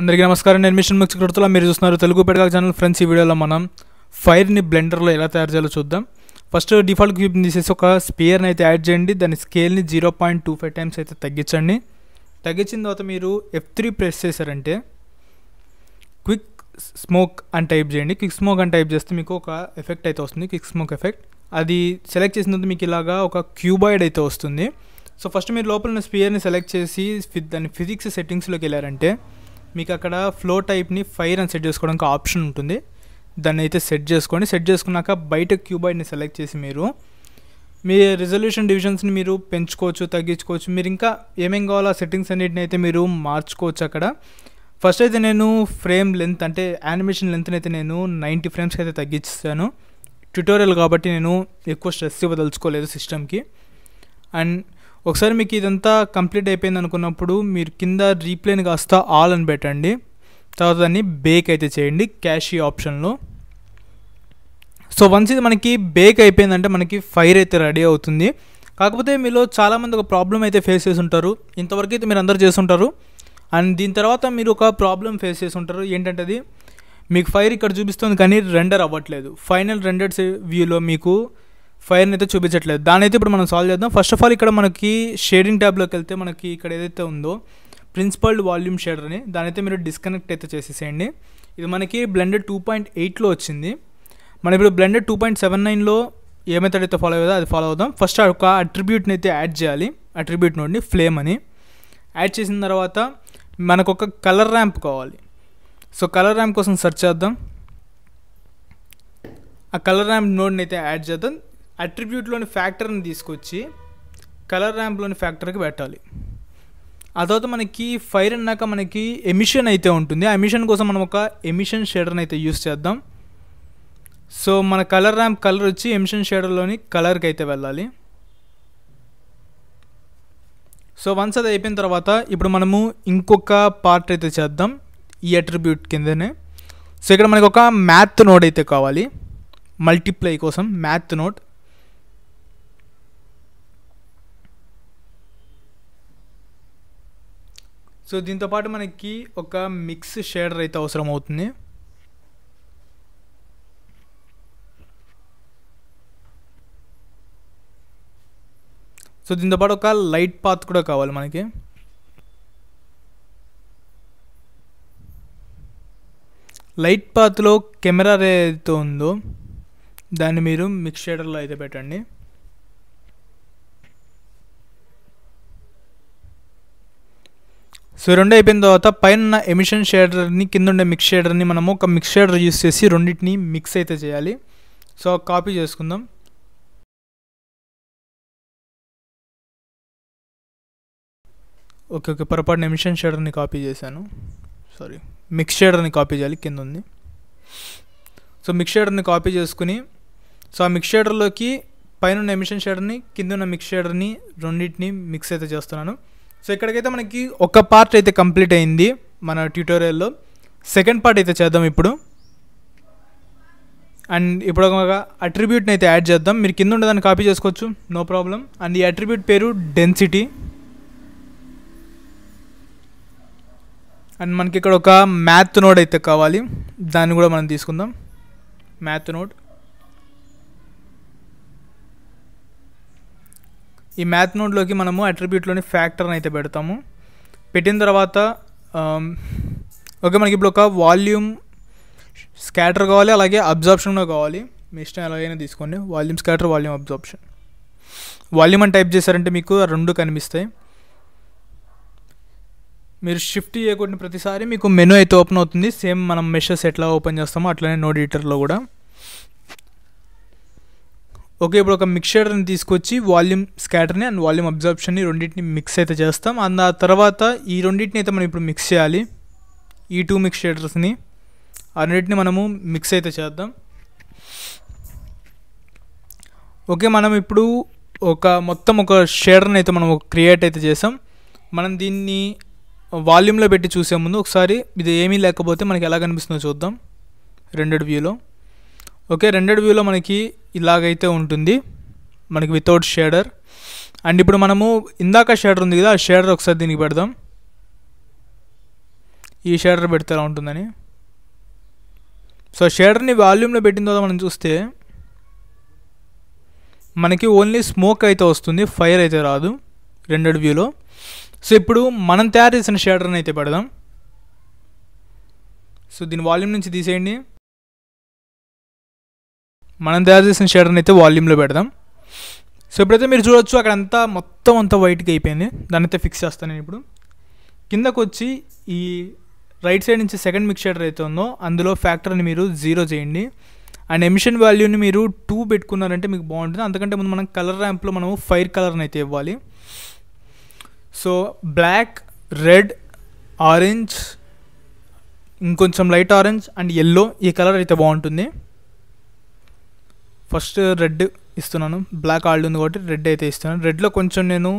అందరికీ నమస్కారం నేను మిషన్ మిక్స్ కృతుల మీరు చూస్తున్నారు తెలుగు పెడగా ఛానల్ ఫ్రెండ్స్ ఈ వీడియోలో మనం ఫైర్ని బ్లెండర్లో ఎలా తయారు చేయాలో చూద్దాం ఫస్ట్ డిఫాల్ట్ క్యూబ్ని తీసేసి ఒక స్పియర్ని అయితే యాడ్ చేయండి దాని స్కేల్ని zero point two five times అయితే తగ్గించండి తగ్గించిన తర్వాత మీరు ఎఫ్ త్రీ ప్రెస్ చేశారంటే క్విక్ స్మోక్ అని టైప్ చేయండి క్విక్ స్మోక్ అని టైప్ చేస్తే మీకు ఒక ఎఫెక్ట్ అయితే వస్తుంది క్విక్ స్మోక్ ఎఫెక్ట్ అది సెలెక్ట్ చేసిన తర్వాత మీకు ఇలాగా ఒక క్యూబాయిడ్ అయితే వస్తుంది సో ఫస్ట్ మీరు లోపల ఉన్న స్పియర్ని సెలెక్ట్ చేసి దాని ఫిజిక్స్ సెట్టింగ్స్లోకి వెళ్ళారంటే మీకు అక్కడ ఫ్లో టైప్ని ఫైర్ అని సెట్ చేసుకోవడానికి ఆప్షన్ ఉంటుంది దాన్ని అయితే సెట్ చేసుకోండి సెట్ చేసుకున్నాక బయట క్యూబాయిడ్ని సెలెక్ట్ చేసి మీరు మీ రిజల్యూషన్ డివిజన్స్ని మీరు పెంచుకోవచ్చు తగ్గించుకోవచ్చు మీరు ఇంకా ఏమేం కావాలో ఆ సెట్టింగ్స్ అన్నిటిని అయితే మీరు మార్చుకోవచ్చు అక్కడ ఫస్ట్ అయితే నేను ఫ్రేమ్ లెంత్ అంటే యానిమేషన్ లెంత్ని అయితే నేను నైంటీ ఫ్రేమ్స్కి అయితే తగ్గిస్తాను ట్యూటోరియల్ కాబట్టి నేను ఎక్కువ స్ట్రెస్ ఇవ్వదలుచుకోలేదు సిస్టమ్కి అండ్ ఒకసారి మీకు ఇదంతా కంప్లీట్ అయిపోయింది అనుకున్నప్పుడు మీరు కింద రీప్లేని కాస్త ఆల్ అని పెట్టండి తర్వాత దాన్ని బేక్ అయితే చేయండి క్యాషీ ఆప్షన్లో సో వన్స్ ఇది మనకి బేక్ అయిపోయిందంటే మనకి ఫైర్ అయితే రెడీ అవుతుంది కాకపోతే మీలో చాలామంది ఒక ప్రాబ్లం అయితే ఫేస్ చేసి ఉంటారు ఇంతవరకు అయితే మీరు అందరు చేస్తుంటారు అండ్ దీని తర్వాత మీరు ఒక ప్రాబ్లం ఫేస్ చేసి ఉంటారు ఏంటంటే అది మీకు ఫైర్ ఇక్కడ చూపిస్తుంది కానీ రెండర్ అవ్వట్లేదు ఫైనల్ రెండర్స్ వ్యూలో మీకు ఫైర్ని అయితే చూపించట్లేదు దాని అయితే ఇప్పుడు మనం సాల్వ్ చేద్దాం ఫస్ట్ ఆఫ్ ఆల్ ఇక్కడ మనకి షేడింగ్ ట్యాబ్లోకి వెళ్తే మనకి ఇక్కడ ఏదైతే ఉందో ప్రిన్సిపల్డ్ వాల్యూమ్ షేడర్ అని దానైతే మీరు డిస్కనెక్ట్ అయితే చేసేసేయండి ఇది మనకి బ్లెండెడ్ టూ పాయింట్ ఎయిట్లో వచ్చింది మనం ఇప్పుడు బ్లెండెడ్ టూ పాయింట్ సెవెన్ నైన్లో ఏమైతే అయితే ఫాలో అయ్యేదో అది ఫాలో అవుదాం ఫస్ట్ ఒక అట్రిబ్యూట్ని అయితే యాడ్ చేయాలి అట్రిబ్యూట్ నోడ్ని ఫ్లేమ్ అని యాడ్ చేసిన తర్వాత మనకు ఒక కలర్ ర్యాంప్ కావాలి సో కలర్ ర్యాంప్ కోసం సెర్చ్ చేద్దాం ఆ కలర్ ర్యాంప్ నోడ్ని అయితే యాడ్ చేద్దాం అట్రిబ్యూట్లోని ఫ్యాక్టర్ని తీసుకొచ్చి కలర్ ర్యాంప్లోని ఫ్యాక్టర్కి పెట్టాలి ఆ తర్వాత మనకి ఫైర్ అన్నాక మనకి ఎమిషన్ అయితే ఉంటుంది ఆ ఎమిషన్ కోసం మనం ఒక ఎమిషన్ షేడర్ని అయితే యూస్ చేద్దాం సో మన కలర్ ర్యాంప్ కలర్ వచ్చి ఎమిషన్ షేడర్లోని కలర్కి అయితే వెళ్ళాలి సో వన్స్ అది అయిపోయిన తర్వాత ఇప్పుడు మనము ఇంకొక పార్ట్ అయితే చేద్దాం ఈ అట్రిబ్యూట్ కిందనే సో ఇక్కడ మనకు ఒక మ్యాథ్ నోడ్ అయితే కావాలి మల్టిప్లై కోసం మ్యాథ్ నోట్ సో దీంతోపాటు మనకి ఒక మిక్స్ షేడర్ అయితే అవసరం అవుతుంది సో దీంతోపాటు ఒక లైట్ పాత్ కూడా కావాలి మనకి లైట్ పాత్లో కెమెరా ఏదైతే ఉందో దాన్ని మీరు మిక్స్ షేడర్లో అయితే పెట్టండి సో రెండు అయిపోయిన తర్వాత పైన ఎమిషన్ షేడర్ని కింద ఉండే మిక్స్ షేడర్ని మనము ఒక మిక్స్ షేడర్ యూస్ చేసి రెండింటిని మిక్స్ అయితే చేయాలి సో కాపీ చేసుకుందాం ఓకే ఓకే పొరపాటున ఎమిషన్ షేడర్ని కాపీ చేశాను సారీ మిక్స్ షేడర్ని కాపీ చేయాలి కింద ఉంది సో మిక్స్ షేడర్ని కాపీ చేసుకుని సో ఆ మిక్స్ షేడర్లోకి పైన ఉన్న ఎమిషన్ షేడర్ని కింద ఉన్న మిక్స్ షేడర్ని రెండింటిని మిక్స్ అయితే చేస్తున్నాను సో ఇక్కడికైతే మనకి ఒక పార్ట్ అయితే కంప్లీట్ అయింది మన ట్యూటోరియల్లో సెకండ్ పార్ట్ అయితే చేద్దాం ఇప్పుడు అండ్ ఇప్పుడు ఒక అట్రిబ్యూట్ని అయితే యాడ్ చేద్దాం మీరు కింద ఉండేదాన్ని కాపీ చేసుకోవచ్చు నో ప్రాబ్లం అండ్ ఈ అట్రిబ్యూట్ పేరు డెన్సిటీ అండ్ మనకి ఇక్కడ ఒక మ్యాథ్ నోడ్ అయితే కావాలి దాన్ని కూడా మనం తీసుకుందాం మ్యాథ్ నోడ్ ఈ మ్యాథ్ నోట్లోకి మనము అట్రిబ్యూట్లోని ఫ్యాక్టర్ని అయితే పెడతాము పెట్టిన తర్వాత um, ఓకే మనకి ఇప్పుడు ఒక వాల్యూమ్ స్కాటర్ కావాలి అలాగే అబ్జార్ప్షన్ కూడా కావాలి మీ ఇష్టం ఎలాగైనా తీసుకోండి volume scatter volume absorption volume అని టైప్ చేశారంటే మీకు రెండు కనిపిస్తాయి మీరు షిఫ్ట్ చేయకుండా ప్రతిసారి మీకు మెనూ అయితే ఓపెన్ అవుతుంది సేమ్ మనం మెషర్స్ ఎట్లా ఓపెన్ చేస్తామో అట్లనే నోట్ ఈటర్లో కూడా ఓకే ఇప్పుడు ఒక మిక్సర్ని తీసుకొచ్చి వాల్యూమ్ స్కాటర్ని అండ్ వాల్యూమ్ అబ్జార్ప్షన్ని రెండింటిని మిక్స్ అయితే చేస్తాం అండ్ ఆ తర్వాత ఈ రెండింటిని అయితే మనం ఇప్పుడు మిక్స్ చేయాలి ఈ టూ ఆ అన్నిటిని మనము మిక్స్ అయితే చేద్దాం ఓకే మనం ఇప్పుడు ఒక మొత్తం ఒక షేడర్ని అయితే మనం క్రియేట్ అయితే చేసాం మనం దీన్ని వాల్యూమ్లో పెట్టి చూసే ముందు ఒకసారి ఇది ఏమీ లేకపోతే మనకి ఎలా కనిపిస్తుందో చూద్దాం రెండెడ్ వ్యూలో ఓకే రెండెడ్ వ్యూలో మనకి ఇలాగైతే ఉంటుంది మనకి వితౌట్ షేడర్ అండ్ ఇప్పుడు మనము ఇందాక షేడర్ ఉంది కదా ఆ షేడర్ ఒకసారి దీనికి పెడదాం ఈ షేడర్ పెడితే ఎలా ఉంటుందని సో షేడర్ని వాల్యూమ్లో పెట్టిన తర్వాత మనం చూస్తే మనకి ఓన్లీ స్మోక్ అయితే వస్తుంది ఫైర్ అయితే రాదు రెండెడ్ వ్యూలో సో ఇప్పుడు మనం తయారు చేసిన షేడర్ని అయితే పెడదాం సో దీని వాల్యూమ్ నుంచి తీసేయండి మనం తయారు చేసిన షేడర్ని అయితే వాల్యూమ్లో పెడదాం సో ఇప్పుడైతే మీరు చూడొచ్చు అక్కడ అంతా మొత్తం అంతా వైట్గా అయిపోయింది దాన్ని అయితే ఫిక్స్ చేస్తాను నేను ఇప్పుడు కిందకు వచ్చి ఈ రైట్ సైడ్ నుంచి సెకండ్ మిక్స్ షేడర్ అయితే ఉందో అందులో ఫ్యాక్టర్ని మీరు జీరో చేయండి అండ్ ఎమిషన్ వాల్యూని మీరు టూ పెట్టుకున్నారంటే మీకు బాగుంటుంది అంతకంటే ముందు మనం కలర్ ర్యాంప్లో మనము ఫైర్ కలర్ని అయితే ఇవ్వాలి సో బ్లాక్ రెడ్ ఆరెంజ్ ఇంకొంచెం లైట్ ఆరెంజ్ అండ్ ఎల్లో ఈ కలర్ అయితే బాగుంటుంది ఫస్ట్ రెడ్ ఇస్తున్నాను బ్లాక్ ఆల్డ్ ఉంది కాబట్టి రెడ్ అయితే ఇస్తున్నాను రెడ్లో కొంచెం నేను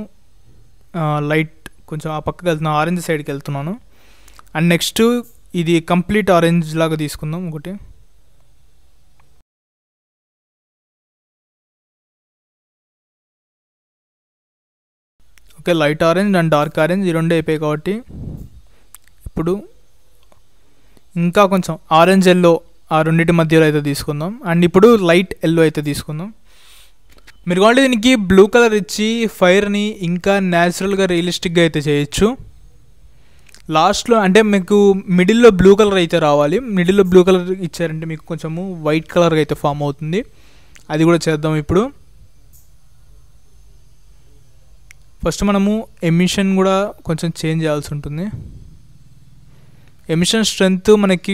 లైట్ కొంచెం ఆ పక్కకి వెళ్తున్నాను ఆరెంజ్ సైడ్కి వెళ్తున్నాను అండ్ నెక్స్ట్ ఇది కంప్లీట్ ఆరెంజ్ లాగా తీసుకుందాం ఒకటి okay light orange and dark orange ఈ రెండు అయిపోయాయి కాబట్టి ఇప్పుడు ఇంకా కొంచెం ఆరెంజ్ ఎల్లో ఆ రెండింటి మధ్యలో అయితే తీసుకుందాం అండ్ ఇప్పుడు లైట్ ఎల్లో అయితే తీసుకుందాం మీరు కావాలి దీనికి బ్లూ కలర్ ఇచ్చి ఫైర్ని ఇంకా న్యాచురల్గా రియలిస్టిక్గా అయితే చేయొచ్చు లాస్ట్లో అంటే మీకు మిడిల్లో బ్లూ కలర్ అయితే రావాలి మిడిల్లో బ్లూ కలర్ ఇచ్చారంటే మీకు కొంచెము వైట్ కలర్గా అయితే ఫామ్ అవుతుంది అది కూడా చేద్దాం ఇప్పుడు ఫస్ట్ మనము ఎమిషన్ కూడా కొంచెం చేంజ్ చేయాల్సి ఉంటుంది ఎమిషన్ స్ట్రెంగ్త్ మనకి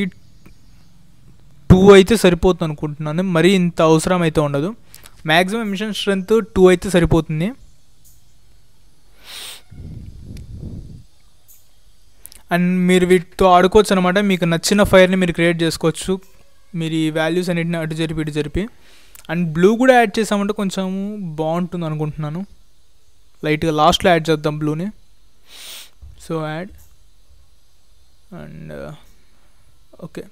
టూ అయితే సరిపోతుంది అనుకుంటున్నాను మరీ ఇంత అవసరం అయితే ఉండదు మ్యాక్సిమం మిషన్ స్ట్రెంత్ టూ అయితే సరిపోతుంది అండ్ మీరు వీటితో ఆడుకోవచ్చు అనమాట మీకు నచ్చిన ఫైర్ని మీరు క్రియేట్ చేసుకోవచ్చు మీరు ఈ వాల్యూస్ అన్నిటిని అటు జరిపి ఇటు జరిపి అండ్ బ్లూ కూడా యాడ్ చేసామంటే కొంచెం బాగుంటుంది అనుకుంటున్నాను లైట్గా లాస్ట్లో యాడ్ చేద్దాం బ్లూని సో యాడ్ అండ్ ఓకే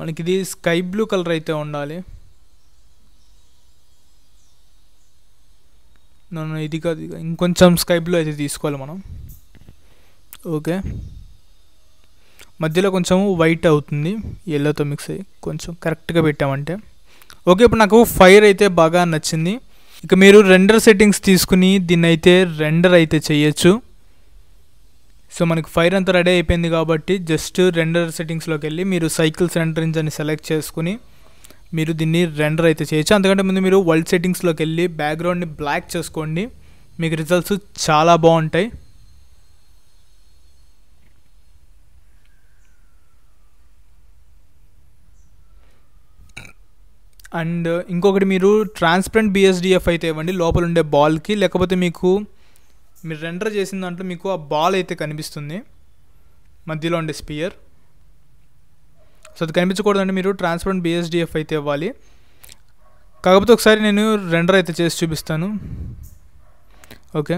మనకి ఇది స్కై బ్లూ కలర్ అయితే ఉండాలి నన్ను ఇది కాదు ఇంకొంచెం స్కై బ్లూ అయితే తీసుకోవాలి మనం ఓకే మధ్యలో కొంచెం వైట్ అవుతుంది ఎల్లోతో మిక్స్ అయ్యి కొంచెం కరెక్ట్గా పెట్టామంటే ఓకే ఇప్పుడు నాకు ఫైర్ అయితే బాగా నచ్చింది ఇక మీరు రెండర్ సెట్టింగ్స్ తీసుకుని దీన్ని అయితే రెండర్ అయితే చేయొచ్చు సో మనకు ఫైర్ అంతా రెడీ అయిపోయింది కాబట్టి జస్ట్ రెండర్ సెట్టింగ్స్లోకి వెళ్ళి మీరు సైకిల్స్ రెండరింగ్స్ అని సెలెక్ట్ చేసుకుని మీరు దీన్ని రెండర్ అయితే చేయొచ్చు అంతకంటే ముందు మీరు వరల్డ్ సెట్టింగ్స్లోకి వెళ్ళి బ్యాక్గ్రౌండ్ని బ్లాక్ చేసుకోండి మీకు రిజల్ట్స్ చాలా బాగుంటాయి అండ్ ఇంకొకటి మీరు ట్రాన్స్పరెంట్ బిఎస్డిఎఫ్ అయితే ఇవ్వండి లోపల ఉండే బాల్కి లేకపోతే మీకు మీరు రెండర్ చేసిన దాంట్లో మీకు ఆ బాల్ అయితే కనిపిస్తుంది మధ్యలో ఉండే స్పియర్ సో అది కనిపించకూడదంటే మీరు ట్రాన్స్పరెంట్ బిఎస్డిఎఫ్ అయితే ఇవ్వాలి కాకపోతే ఒకసారి నేను రెండర్ అయితే చేసి చూపిస్తాను ఓకే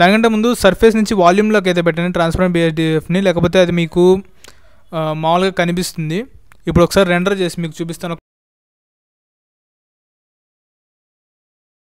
దానికంటే ముందు సర్ఫేస్ నుంచి వాల్యూమ్లోకి అయితే పెట్టండి ట్రాన్స్పరెంట్ బిఎస్డిఎఫ్ని లేకపోతే అది మీకు మామూలుగా కనిపిస్తుంది ఇప్పుడు ఒకసారి రెండర్ చేసి మీకు చూపిస్తాను